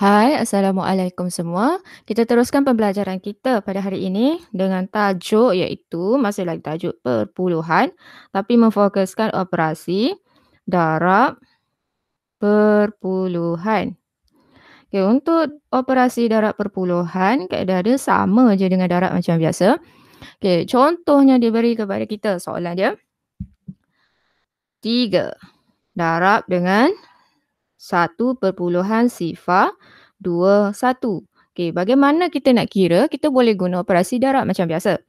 Hai, Assalamualaikum semua. Kita teruskan pembelajaran kita pada hari ini dengan tajuk iaitu masih lagi tajuk perpuluhan tapi memfokuskan operasi darab perpuluhan. Okay, untuk operasi darab perpuluhan, keadaan dia sama je dengan darab macam biasa. Okay, contohnya diberi kepada kita soalan dia. Tiga. Darab dengan satu perpuluhan sifar dua satu. Okey, bagaimana kita nak kira? Kita boleh guna operasi darab macam biasa.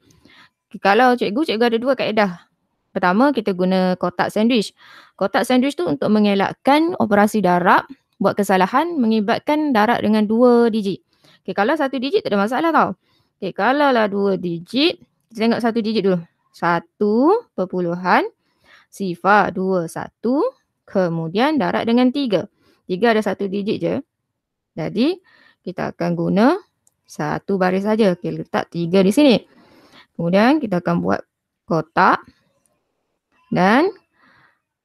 Kalau cikgu, cikgu ada dua kaedah. Pertama, kita guna kotak sandwich. Kotak sandwich tu untuk mengelakkan operasi darab buat kesalahan mengibatkan darab dengan dua digit. Okey, kalau satu digit tak ada masalah tau. Okey, kalau lah dua digit, kita tengok satu digit dulu. Satu perpuluhan sifar dua satu kemudian darab dengan tiga. Tiga ada satu digit je. Jadi kita akan guna satu baris saja. Kita letak tiga di sini. Kemudian kita akan buat kotak dan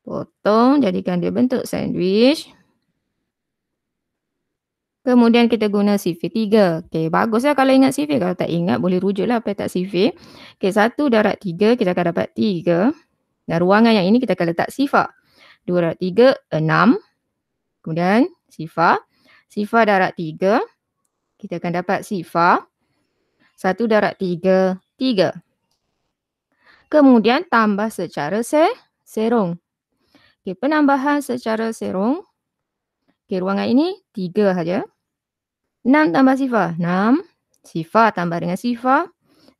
potong jadikan dia bentuk sandwich. Kemudian kita guna sifir 3. Okey, baguslah kalau ingat sifir. Kalau tak ingat boleh rujuklah apa tak sifir. Okey, 1 darat 3 kita akan dapat 3. Dan ruangan yang ini kita akan letak sifar. 2 darat 3, 6. Kemudian sifa. Sifa darat tiga. Kita akan dapat sifa. Satu darat tiga. Tiga. Kemudian tambah secara ser serong. Okay, penambahan secara serong. Okay, ruangan ini tiga saja. Enam tambah sifa. Enam. Sifa tambah dengan sifa.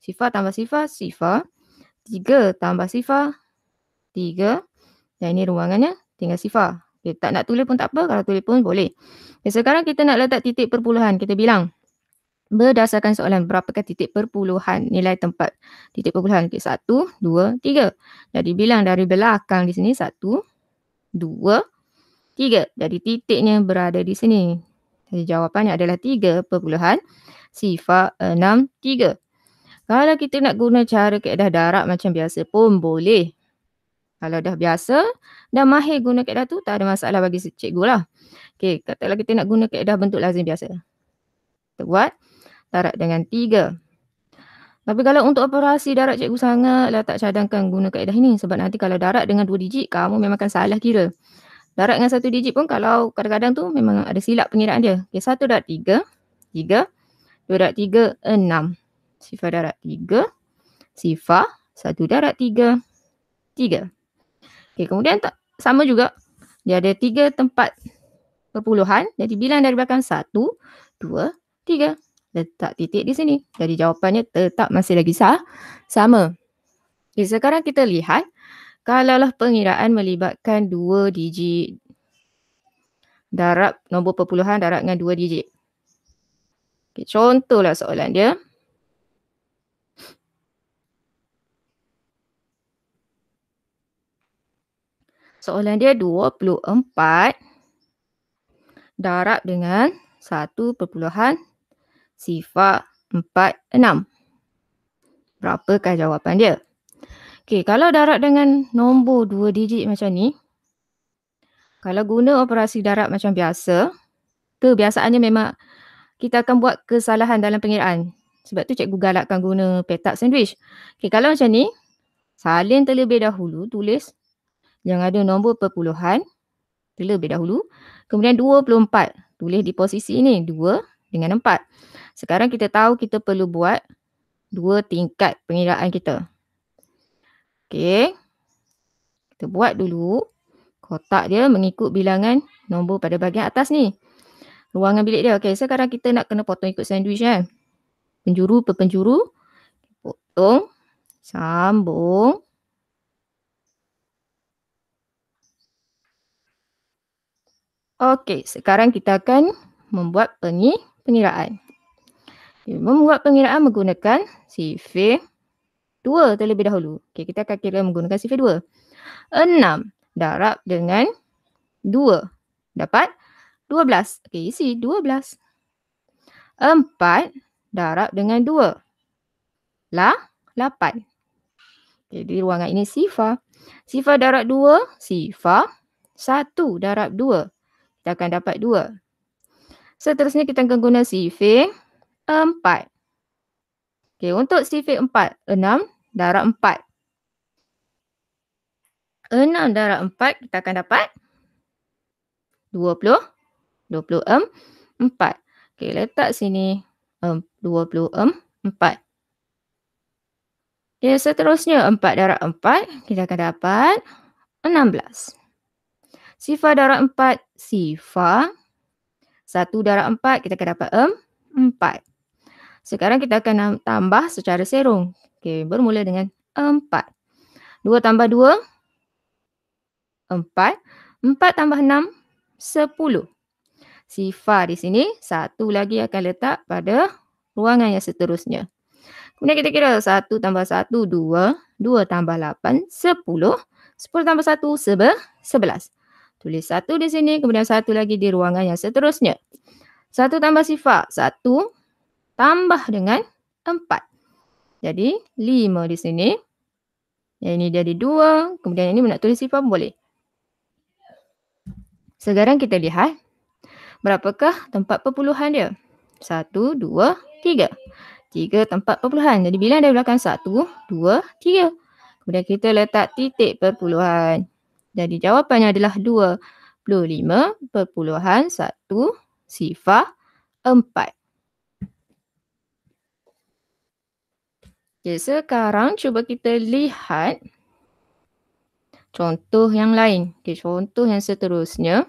Sifa tambah sifa. Sifa. Tiga tambah sifa. Tiga. Dan ini ruangannya tinggal sifar. Okay, tak nak tulis pun tak apa, kalau tulis pun boleh. Okay, ya, sekarang kita nak letak titik perpuluhan. Kita bilang berdasarkan soalan berapakah titik perpuluhan nilai tempat titik perpuluhan. Okay, satu, dua, tiga. Jadi bilang dari belakang di sini satu, dua, tiga. Jadi titiknya berada di sini. Jadi jawapannya adalah tiga perpuluhan sifar enam tiga. Kalau kita nak guna cara keadaan darab macam biasa pun boleh. Kalau dah biasa dah mahir guna kaedah tu tak ada masalah bagi cikgu lah. Okey, katalah kita nak guna kaedah bentuk lazim biasa. Kita buat tarak dengan tiga. Tapi kalau untuk operasi darat cikgu sangatlah tak cadangkan guna kaedah ini sebab nanti kalau darat dengan dua digit kamu memang akan salah kira. Darat dengan satu digit pun kalau kadang-kadang tu memang ada silap pengiraan dia. Okey, satu darat tiga, tiga, dua darat tiga, enam. Sifar darat tiga, sifar satu darat tiga, tiga. Okey, kemudian tak, sama juga. Dia ada tiga tempat perpuluhan. Jadi bilang dari belakang satu, dua, tiga. Letak titik di sini. Jadi jawapannya tetap masih lagi sah. Sama. Okay, sekarang kita lihat kalaulah pengiraan melibatkan dua digit darab nombor perpuluhan darab dengan dua digit. Okay, contohlah soalan dia. Soalan dia 24 darab dengan 1 perpuluhan sifar 4, 6. Berapakah jawapan dia? Okey, kalau darab dengan nombor 2 digit macam ni, kalau guna operasi darab macam biasa, tu biasanya memang kita akan buat kesalahan dalam pengiraan. Sebab tu cikgu galakkan guna petak sandwich. Okey, kalau macam ni, salin terlebih dahulu, tulis yang ada nombor perpuluhan terlebih dahulu. Kemudian 24 tulis di posisi ini 2 dengan 4. Sekarang kita tahu kita perlu buat dua tingkat pengiraan kita. Okey. Kita buat dulu kotak dia mengikut bilangan nombor pada bahagian atas ni. Ruangan bilik dia. Okey, sekarang kita nak kena potong ikut sandwich kan. Penjuru per penjuru. Potong. Sambung. Okey, sekarang kita akan membuat pengi pengiraan. Okay, membuat pengiraan menggunakan sifir 2 terlebih dahulu. Okey, kita akan kira menggunakan sifir 2. 6 darab dengan 2 dapat 12. Okey, isi 12. 4 darab dengan 2. Lah 8. Okey, di ruangan ini sifar. Sifar darab 2, sifar 1 darab 2 kita akan dapat 2. Seterusnya kita akan guna sifir 4. Okey, untuk sifir 4, 6 darab 4. 6 darab 4 kita akan dapat 20 24. Okey, letak sini 24. Okey, seterusnya 4 darab 4 kita akan dapat 16. Sifar darab empat, sifar. Satu darab empat, kita akan dapat em? empat. Sekarang kita akan tambah secara serong. Okey, bermula dengan empat. Dua tambah dua, empat. Empat tambah enam, sepuluh. Sifar di sini, satu lagi akan letak pada ruangan yang seterusnya. Kemudian kita kira satu tambah satu, dua. Dua tambah lapan, sepuluh. Sepuluh tambah satu, sebelas. Tulis satu di sini, kemudian satu lagi di ruangan yang seterusnya. Satu tambah sifar, satu tambah dengan empat. Jadi lima di sini. Yang ini jadi dua, kemudian ini nak tulis sifar boleh. Sekarang kita lihat berapakah tempat perpuluhan dia. Satu, dua, tiga. Tiga tempat perpuluhan. Jadi bila ada belakang satu, dua, tiga. Kemudian kita letak titik perpuluhan. Jadi jawapannya adalah 25.1 sifar 4. Okay, sekarang cuba kita lihat contoh yang lain. Okay, contoh yang seterusnya.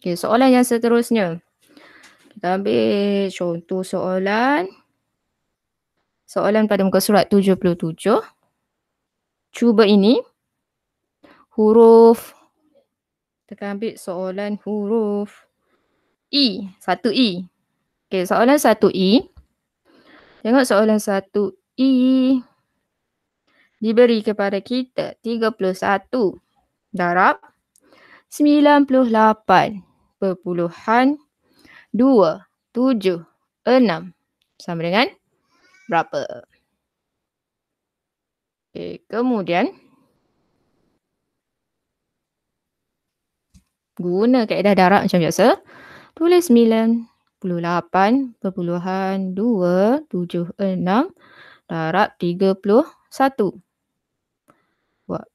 Okay, soalan yang seterusnya. Kita ambil contoh soalan. Soalan pada muka surat 77. Cuba ini. Huruf. Kita akan ambil soalan huruf. E. Satu E. Okey, soalan satu E. Tengok soalan satu E. Diberi kepada kita 31 darab 98 perpuluhan dua, tujuh, enam sama dengan berapa? Okay, kemudian guna kaedah darab macam biasa. Tulis 98.276 darab 31. Buat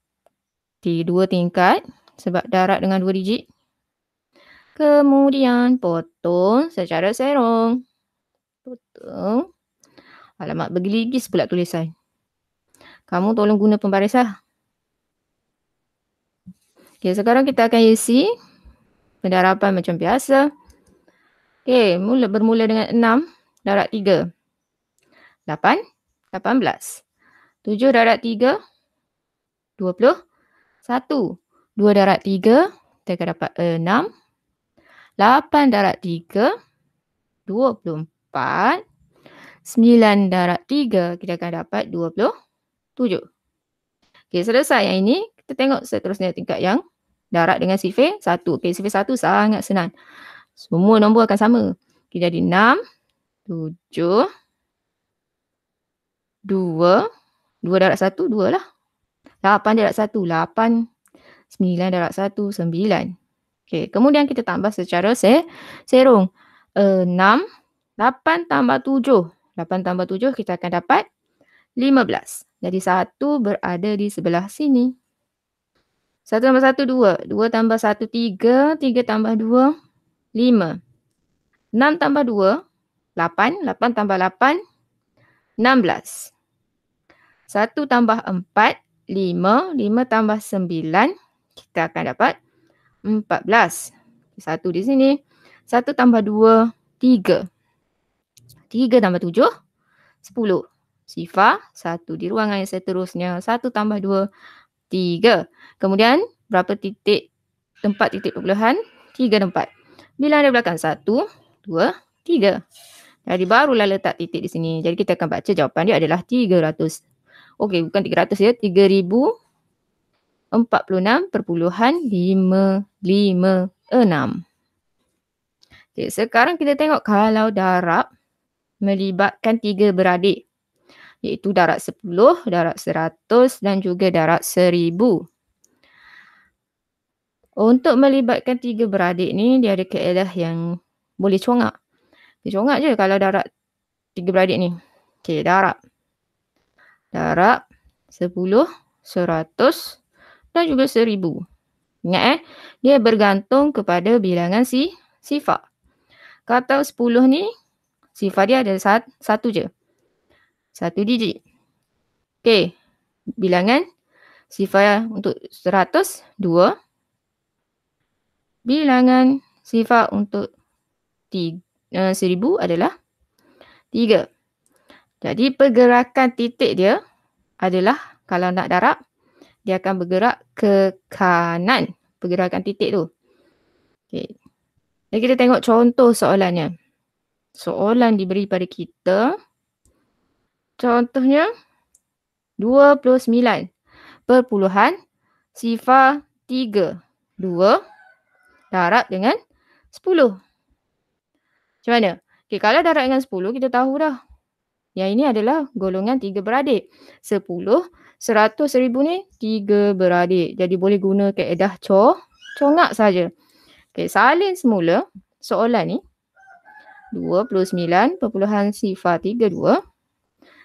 di dua tingkat sebab darab dengan dua digit Kemudian potong secara serong. Potong. Alamak, bergeligis pula tulisan. Kamu tolong guna pembaris lah. Okay, sekarang kita akan isi pendarapan macam biasa. Okay, mula bermula dengan 6, darat 3. 8, 18. 7 darat 3, 20. 1, 2 darat 3, kita akan dapat 6. Uh, 8 darat 3, 24. 9 darab 3, kita akan dapat 27. Okey, selesai yang ini. Kita tengok seterusnya tingkat yang darab dengan sifir 1. Okey, sifir 1 sangat senang. Semua nombor akan sama. Okay, jadi 6, 7, 2, 2 darab 1, 2 lah. 8 darab 1, 8, 9 darab 1, 9. Okey, kemudian kita tambah secara ser serung. Uh, eh, 6, 8 tambah 7. 8 tambah 7 kita akan dapat 15. Jadi 1 berada di sebelah sini. 1 tambah 1, 2. 2 tambah 1, 3. 3 tambah 2, 5. 6 tambah 2, 8. 8 tambah 8, 16. 1 tambah 4, 5. 5 tambah 9, kita akan dapat Empat belas. Satu di sini. Satu tambah dua, tiga. Tiga tambah tujuh, sepuluh. Sifar satu di ruangan yang seterusnya. Satu tambah dua, tiga. Kemudian berapa titik tempat titik perpuluhan? Tiga empat. Bilang dari belakang satu, dua, tiga. Jadi barulah letak titik di sini. Jadi kita akan baca jawapan dia adalah tiga ratus. Okey, bukan tiga ratus ya. tiga ribu. 46.556. Okay, sekarang kita tengok kalau darab melibatkan tiga beradik iaitu darab sepuluh, darab seratus dan juga darab seribu. Untuk melibatkan tiga beradik ni, dia ada keadaan yang boleh congak. Dia congak je kalau darab tiga beradik ni. Okey, darab. Darab sepuluh, seratus, dan juga seribu. Ingat eh, dia bergantung kepada bilangan si sifat. Kata sepuluh ni, sifat dia ada sat, satu je. Satu digit. Okey, bilangan sifat untuk seratus, dua. Bilangan sifat untuk tiga, uh, eh, seribu adalah tiga. Jadi pergerakan titik dia adalah kalau nak darab, dia akan bergerak ke kanan pergerakan titik tu. Okey. Jadi kita tengok contoh soalannya. Soalan diberi pada kita contohnya 29 perpuluhan sifar 3 2 darab dengan 10. Macam mana? Okey, kalau darab dengan 10 kita tahu dah yang ini adalah golongan tiga beradik. Sepuluh, seratus ribu ni tiga beradik. Jadi boleh guna keedah cor, congak saja. Okey, salin semula soalan ni. dua 29 perpuluhan sifar dua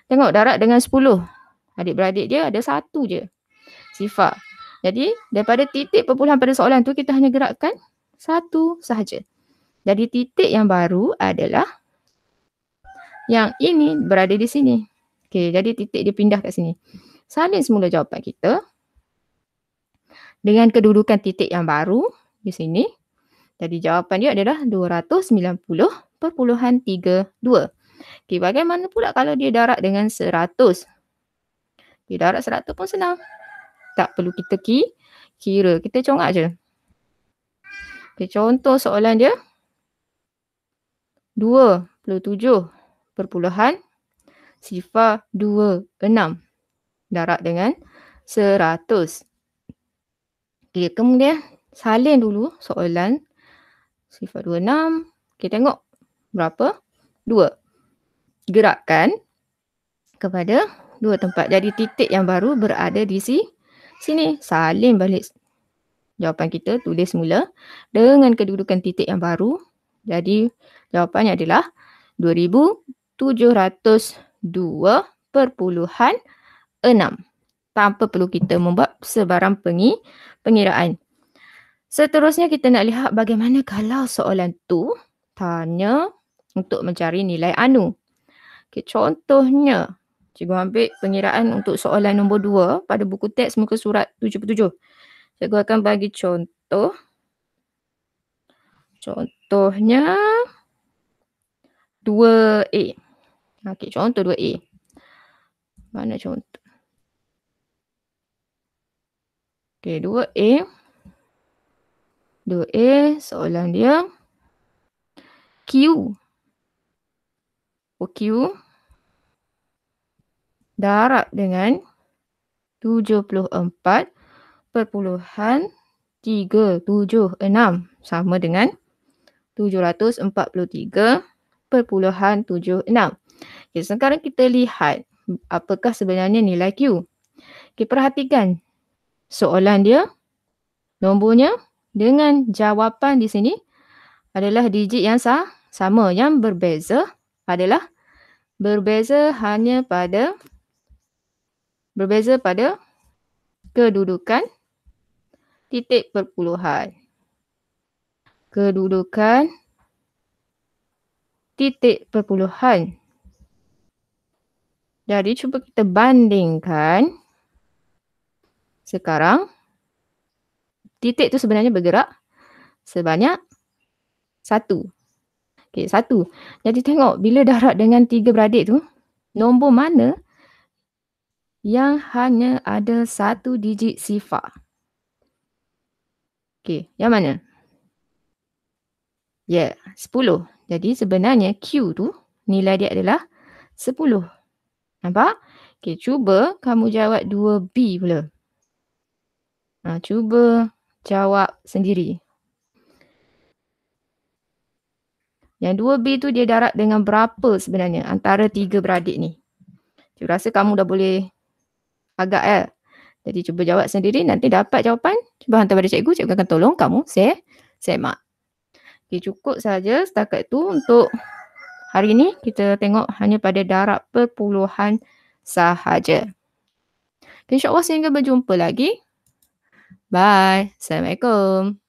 Tengok darat dengan sepuluh Adik-beradik dia ada satu je sifar. Jadi daripada titik perpuluhan pada soalan tu kita hanya gerakkan satu sahaja. Jadi titik yang baru adalah yang ini berada di sini. Okey, jadi titik dia pindah kat sini. Salin semula jawapan kita dengan kedudukan titik yang baru di sini. Jadi jawapan dia adalah 290.32. Okey, bagaimana pula kalau dia darat dengan 100? Dia darat 100 pun senang. Tak perlu kita ki, kira. Kita congak je. Okey, contoh soalan dia. 27 perpuluhan sifar 2.6 darab dengan 100. Okey, kemudian salin dulu soalan sifar 2.6. Okey, tengok berapa? 2. Gerakkan kepada dua tempat. Jadi titik yang baru berada di si, sini. Salin balik jawapan kita tulis semula dengan kedudukan titik yang baru. Jadi jawapannya adalah 702.6 tanpa perlu kita membuat sebarang pengi, pengiraan. Seterusnya kita nak lihat bagaimana kalau soalan tu tanya untuk mencari nilai anu. Okay, contohnya, cikgu ambil pengiraan untuk soalan nombor 2 pada buku teks muka surat 77. Cikgu akan bagi contoh. Contohnya 2A. Okey, contoh 2A. Mana contoh? Okey, 2A. 2A, soalan dia. Q. Oh, Q. Darab dengan perpuluhan 74.376 sama dengan 743.76. Okay, sekarang kita lihat apakah sebenarnya nilai Q. Okay, perhatikan soalan dia. Nombornya dengan jawapan di sini adalah digit yang sah, sama. Yang berbeza adalah berbeza hanya pada berbeza pada kedudukan titik perpuluhan. Kedudukan titik perpuluhan. Jadi cuba kita bandingkan sekarang titik tu sebenarnya bergerak sebanyak satu. Okey, satu. Jadi tengok bila darat dengan tiga beradik tu, nombor mana yang hanya ada satu digit sifar. Okey, yang mana? Ya, yeah, 10. Jadi sebenarnya Q tu nilai dia adalah sepuluh. Nampak? Okey, cuba kamu jawab 2B pula. Ha, cuba jawab sendiri. Yang 2B tu dia darab dengan berapa sebenarnya antara tiga beradik ni? Cuba rasa kamu dah boleh agak eh. Jadi cuba jawab sendiri nanti dapat jawapan. Cuba hantar pada cikgu, cikgu akan tolong kamu. Saya, saya mak. Okey, cukup saja setakat tu untuk hari ini kita tengok hanya pada darab perpuluhan sahaja. Insyaallah sehingga berjumpa lagi. Bye. Assalamualaikum.